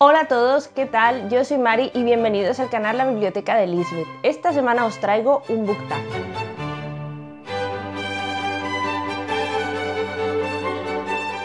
Hola a todos, ¿qué tal? Yo soy Mari y bienvenidos al canal La Biblioteca de Lisbeth. Esta semana os traigo un book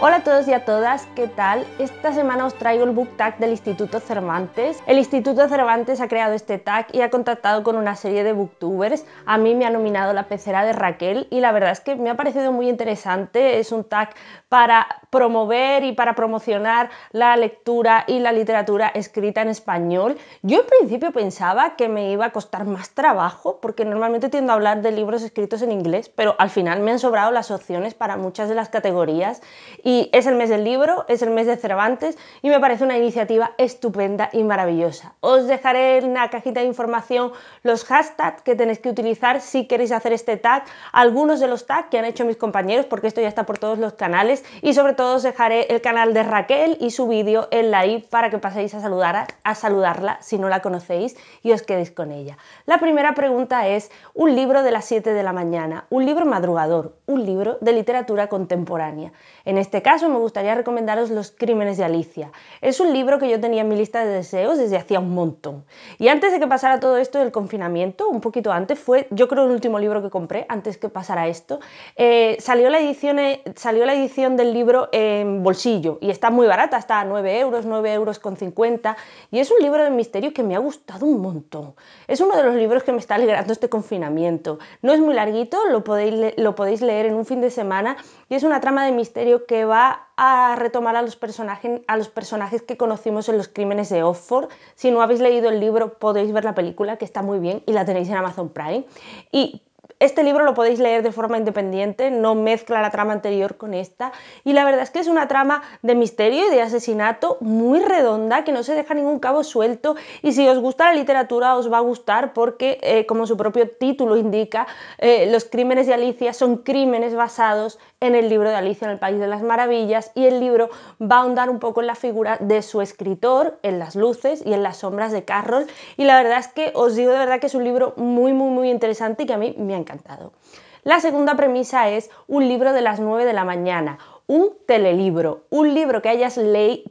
Hola a todos y a todas, ¿qué tal? Esta semana os traigo el book tag del Instituto Cervantes. El Instituto Cervantes ha creado este tag y ha contactado con una serie de booktubers. A mí me ha nominado la pecera de Raquel y la verdad es que me ha parecido muy interesante. Es un tag para promover y para promocionar la lectura y la literatura escrita en español. Yo en principio pensaba que me iba a costar más trabajo porque normalmente tiendo a hablar de libros escritos en inglés, pero al final me han sobrado las opciones para muchas de las categorías y y es el mes del libro, es el mes de Cervantes y me parece una iniciativa estupenda y maravillosa. Os dejaré en la cajita de información los hashtags que tenéis que utilizar si queréis hacer este tag, algunos de los tags que han hecho mis compañeros porque esto ya está por todos los canales y sobre todo os dejaré el canal de Raquel y su vídeo en la i para que paséis a, a saludarla si no la conocéis y os quedéis con ella. La primera pregunta es un libro de las 7 de la mañana, un libro madrugador, un libro de literatura contemporánea. En este caso me gustaría recomendaros Los Crímenes de Alicia. Es un libro que yo tenía en mi lista de deseos desde hacía un montón. Y antes de que pasara todo esto del confinamiento, un poquito antes, fue yo creo el último libro que compré antes que pasara esto, eh, salió, la edición, eh, salió la edición del libro en bolsillo y está muy barata, está a 9 euros, 9 euros con 50 y es un libro de misterio que me ha gustado un montón. Es uno de los libros que me está alegrando este confinamiento. No es muy larguito, lo podéis, lo podéis leer en un fin de semana y es una trama de misterio que va va a retomar a los, personajes, que conocimos en los crímenes de Oxford. Si no habéis leído el libro, podéis ver la película, que está muy bien, y la tenéis en Amazon Prime. Y este libro lo podéis leer de forma independiente, no mezcla la trama anterior con esta. Y la verdad es que es una trama de misterio y de asesinato muy redonda, que no se deja ningún cabo suelto. Y si os gusta la literatura, os va a gustar porque, eh, como su propio título indica, eh, los crímenes de Alicia son crímenes basados en el libro de Alicia en el País de las Maravillas y el libro va a ahondar un poco en la figura de su escritor, en las luces y en las sombras de Carroll y la verdad es que os digo de verdad que es un libro muy muy muy interesante y que a mí me ha encantado. La segunda premisa es un libro de las 9 de la mañana, un telelibro, un libro que hayas,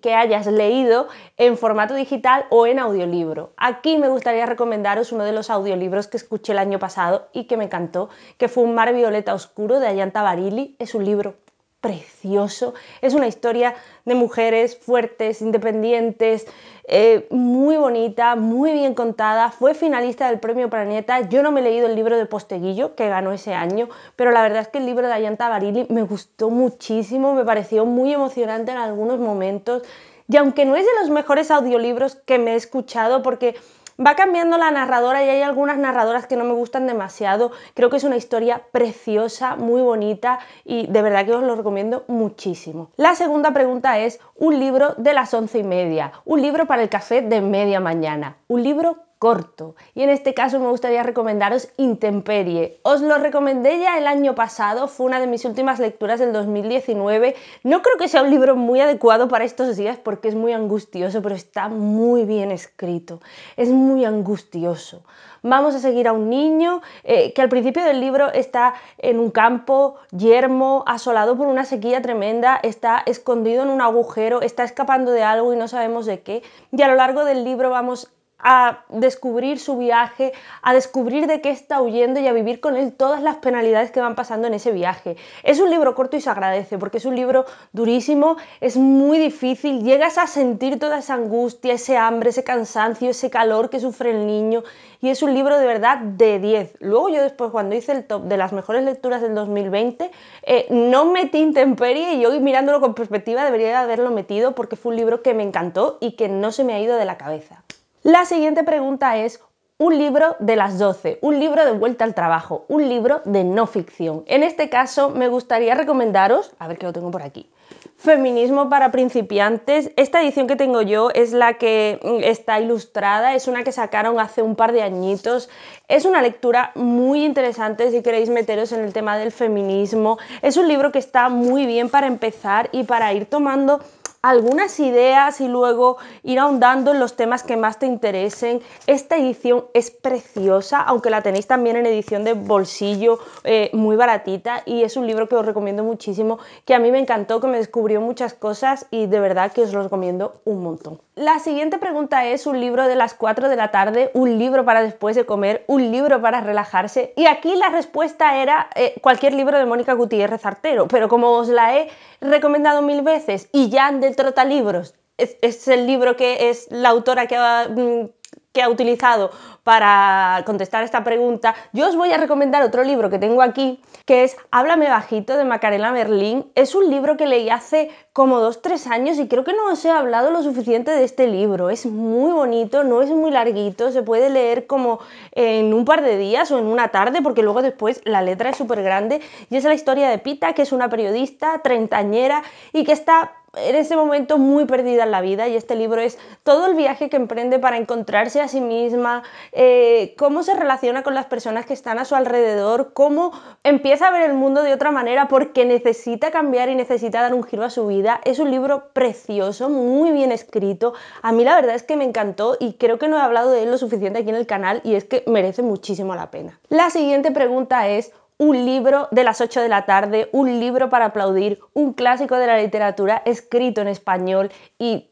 que hayas leído en formato digital o en audiolibro. Aquí me gustaría recomendaros uno de los audiolibros que escuché el año pasado y que me encantó, que fue Un mar violeta oscuro de Ayanta Barili. Es un libro precioso. Es una historia de mujeres fuertes, independientes, eh, muy bonita, muy bien contada. Fue finalista del Premio Planeta. Yo no me he leído el libro de Posteguillo, que ganó ese año, pero la verdad es que el libro de Ayanta Barili me gustó muchísimo, me pareció muy emocionante en algunos momentos. Y aunque no es de los mejores audiolibros que me he escuchado, porque Va cambiando la narradora y hay algunas narradoras que no me gustan demasiado. Creo que es una historia preciosa, muy bonita y de verdad que os lo recomiendo muchísimo. La segunda pregunta es un libro de las once y media, un libro para el café de media mañana, un libro corto. Y en este caso me gustaría recomendaros Intemperie. Os lo recomendé ya el año pasado, fue una de mis últimas lecturas del 2019. No creo que sea un libro muy adecuado para estos días porque es muy angustioso, pero está muy bien escrito. Es muy angustioso. Vamos a seguir a un niño eh, que al principio del libro está en un campo yermo, asolado por una sequía tremenda, está escondido en un agujero, está escapando de algo y no sabemos de qué. Y a lo largo del libro vamos a descubrir su viaje, a descubrir de qué está huyendo y a vivir con él todas las penalidades que van pasando en ese viaje. Es un libro corto y se agradece porque es un libro durísimo, es muy difícil, llegas a sentir toda esa angustia, ese hambre, ese cansancio, ese calor que sufre el niño y es un libro de verdad de 10. Luego yo después cuando hice el top de las mejores lecturas del 2020, eh, no metí Intemperie y yo mirándolo con perspectiva debería haberlo metido porque fue un libro que me encantó y que no se me ha ido de la cabeza. La siguiente pregunta es, un libro de las 12, un libro de vuelta al trabajo, un libro de no ficción. En este caso me gustaría recomendaros, a ver qué lo tengo por aquí, Feminismo para principiantes. Esta edición que tengo yo es la que mm, está ilustrada, es una que sacaron hace un par de añitos. Es una lectura muy interesante si queréis meteros en el tema del feminismo. Es un libro que está muy bien para empezar y para ir tomando algunas ideas y luego ir ahondando en los temas que más te interesen. Esta edición es preciosa, aunque la tenéis también en edición de bolsillo, eh, muy baratita, y es un libro que os recomiendo muchísimo, que a mí me encantó, que me descubrió muchas cosas y de verdad que os lo recomiendo un montón. La siguiente pregunta es un libro de las 4 de la tarde, un libro para después de comer, un libro para relajarse. Y aquí la respuesta era eh, cualquier libro de Mónica Gutiérrez Artero, pero como os la he recomendado mil veces y ya han de Trotalibros. Es, el libro que es la autora que ha, mm, que ha utilizado para contestar esta pregunta. Yo os voy a recomendar otro libro que tengo aquí, que es Háblame bajito de Macarena Merlín. Es un libro que leí hace como dos, tres años y creo que no os he hablado lo suficiente de este libro. Es muy bonito, no es muy larguito, se puede leer como en un par de días o en una tarde porque luego después la letra es súper grande y es la historia de Pita, que es una periodista treintañera y que está en ese momento muy perdida en la vida y este libro es todo el viaje que emprende para encontrarse a sí misma, eh, cómo se relaciona con las personas que están a su alrededor, cómo empieza a ver el mundo de otra manera porque necesita cambiar y necesita dar un giro a su vida es un libro precioso, muy bien escrito. A mí la verdad es que me encantó y creo que no he hablado de él lo suficiente aquí en el canal y es que merece muchísimo la pena. La siguiente pregunta es, un libro de las 8 de la tarde, un libro para aplaudir, un clásico de la literatura escrito en español y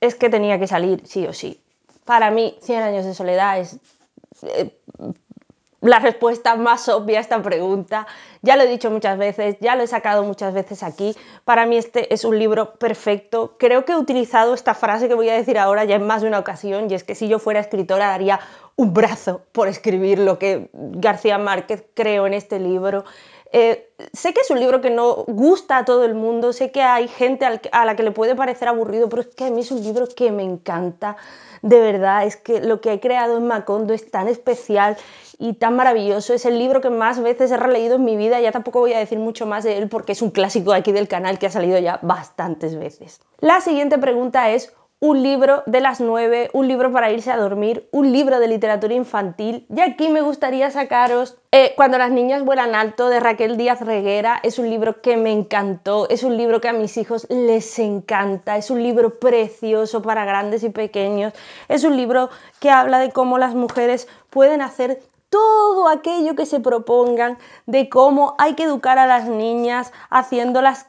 es que tenía que salir sí o sí. Para mí, 100 años de soledad es eh, la respuesta más obvia a esta pregunta. Ya lo he dicho muchas veces, ya lo he sacado muchas veces aquí. Para mí este es un libro perfecto. Creo que he utilizado esta frase que voy a decir ahora ya en más de una ocasión y es que si yo fuera escritora daría un brazo por escribir lo que García Márquez creó en este libro. Eh, sé que es un libro que no gusta a todo el mundo, sé que hay gente a la que le puede parecer aburrido, pero es que a mí es un libro que me encanta, de verdad, es que lo que he creado en Macondo es tan especial y tan maravilloso, es el libro que más veces he releído en mi vida, ya tampoco voy a decir mucho más de él porque es un clásico aquí del canal que ha salido ya bastantes veces. La siguiente pregunta es, un libro de las 9, un libro para irse a dormir, un libro de literatura infantil. Y aquí me gustaría sacaros eh, Cuando las niñas vuelan alto de Raquel Díaz Reguera. Es un libro que me encantó, es un libro que a mis hijos les encanta, es un libro precioso para grandes y pequeños, es un libro que habla de cómo las mujeres pueden hacer todo aquello que se propongan, de cómo hay que educar a las niñas haciéndolas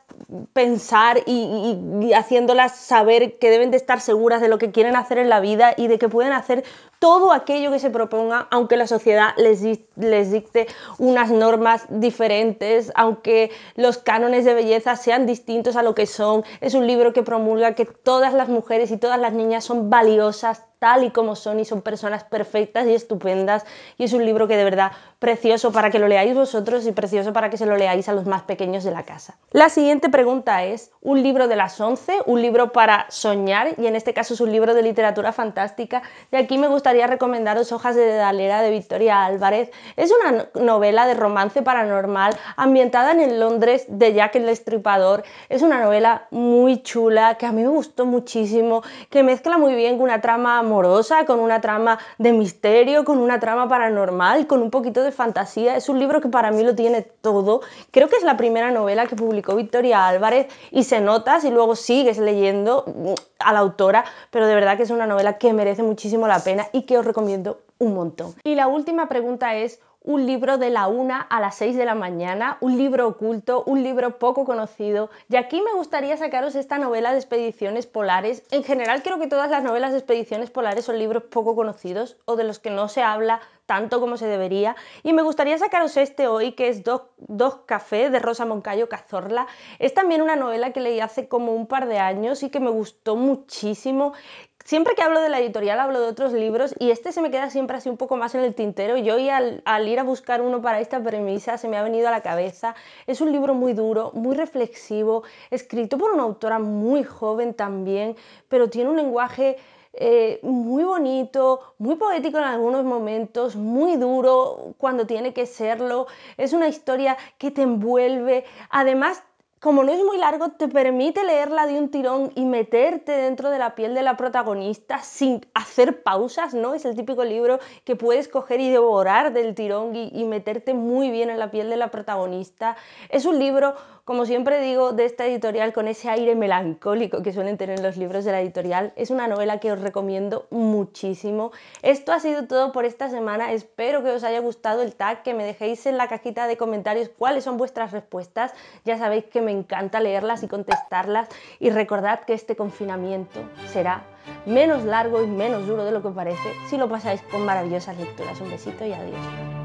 pensar y, haciéndolas saber que deben de estar seguras de lo que quieren hacer en la vida y de que pueden hacer todo aquello que se proponga, aunque la sociedad les, les dicte unas normas diferentes, aunque los cánones de belleza sean distintos a lo que son. Es un libro que promulga que todas las mujeres y todas las niñas son valiosas, tal y como son y son personas perfectas y estupendas y es un libro que de verdad precioso para que lo leáis vosotros y precioso para que se lo leáis a los más pequeños de la casa. La siguiente pregunta es, ¿un libro de las 11? ¿Un libro para soñar? Y en este caso es un libro de literatura fantástica. y aquí me gustaría recomendaros Hojas de Dalera de Victoria Álvarez. Es una novela de romance paranormal ambientada en el Londres de Jack el Estripador Es una novela muy chula que a mí me gustó muchísimo, que mezcla muy bien una trama amorosa, con una trama de misterio, con una trama paranormal, con un poquito de fantasía. Es un libro que para mí lo tiene todo. Creo que es la primera novela que publicó Victoria Álvarez y se notas y luego sigues leyendo mm, a la autora, pero de verdad que es una novela que merece muchísimo la pena y que os recomiendo un montón. Y la última pregunta es, un libro de la una a las 6 de la mañana, un libro oculto, un libro poco conocido. Y aquí me gustaría sacaros esta novela de expediciones polares. En general creo que todas las novelas de expediciones polares son libros poco conocidos o de los que no se habla tanto como se debería. Y me gustaría sacaros este hoy, que es Dos, Café de Rosa Moncayo Cazorla. Es también una novela que leí hace como un par de años y que me gustó muchísimo. Siempre que hablo de la editorial hablo de otros libros y este se me queda siempre así un poco más en el tintero. Yo hoy al ir a buscar uno para esta premisa se me ha venido a la cabeza. Es un libro muy duro, muy reflexivo, escrito por una autora muy joven también, pero tiene un lenguaje eh, muy bonito, muy poético en algunos momentos, muy duro cuando tiene que serlo. Es una historia que te envuelve. Además, como no es muy largo, te permite leerla de un tirón y meterte dentro de la piel de la protagonista sin hacer pausas, ¿no? Es el típico libro que puedes coger y devorar del tirón y, meterte muy bien en la piel de la protagonista. Es un libro, como siempre digo, de esta editorial con ese aire melancólico que suelen tener los libros de la editorial. Es una novela que os recomiendo muchísimo. Esto ha sido todo por esta semana. Espero que os haya gustado el tag, que me dejéis en la cajita de comentarios cuáles son vuestras respuestas. Ya sabéis que me encanta leerlas y contestarlas y recordad que este confinamiento será menos largo y menos duro de lo que parece si lo pasáis con maravillosas lecturas. Un besito y adiós.